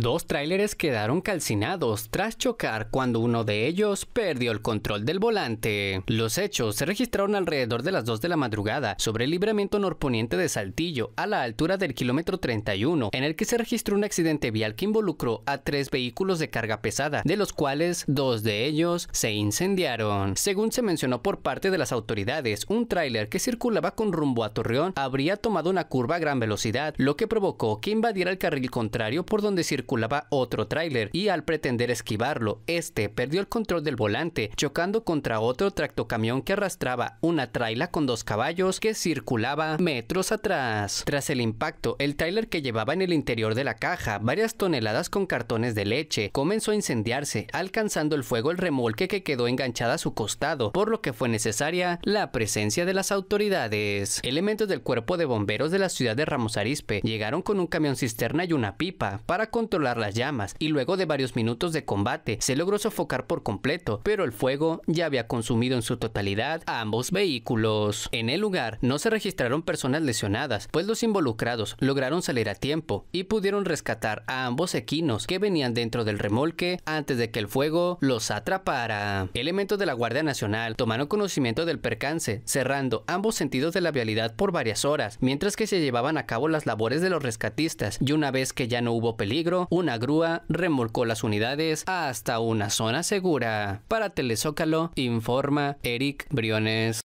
Dos tráileres quedaron calcinados tras chocar cuando uno de ellos perdió el control del volante. Los hechos se registraron alrededor de las 2 de la madrugada sobre el libramiento norponiente de Saltillo a la altura del kilómetro 31 en el que se registró un accidente vial que involucró a tres vehículos de carga pesada de los cuales dos de ellos se incendiaron. Según se mencionó por parte de las autoridades un tráiler que circulaba con rumbo a Torreón habría tomado una curva a gran velocidad lo que provocó que invadiera el carril contrario por donde circulaba circulaba otro tráiler y al pretender esquivarlo, este perdió el control del volante, chocando contra otro tractocamión que arrastraba una traila con dos caballos que circulaba metros atrás. Tras el impacto, el tráiler que llevaba en el interior de la caja varias toneladas con cartones de leche comenzó a incendiarse, alcanzando el fuego el remolque que quedó enganchada a su costado, por lo que fue necesaria la presencia de las autoridades. Elementos del cuerpo de bomberos de la ciudad de Ramos Arispe llegaron con un camión cisterna y una pipa para controlar las llamas y luego de varios minutos de combate se logró sofocar por completo, pero el fuego ya había consumido en su totalidad a ambos vehículos. En el lugar no se registraron personas lesionadas, pues los involucrados lograron salir a tiempo y pudieron rescatar a ambos equinos que venían dentro del remolque antes de que el fuego los atrapara. Elementos de la Guardia Nacional tomaron conocimiento del percance, cerrando ambos sentidos de la vialidad por varias horas, mientras que se llevaban a cabo las labores de los rescatistas y una vez que ya no hubo peligro, una grúa remolcó las unidades hasta una zona segura. Para Telezócalo, informa Eric Briones.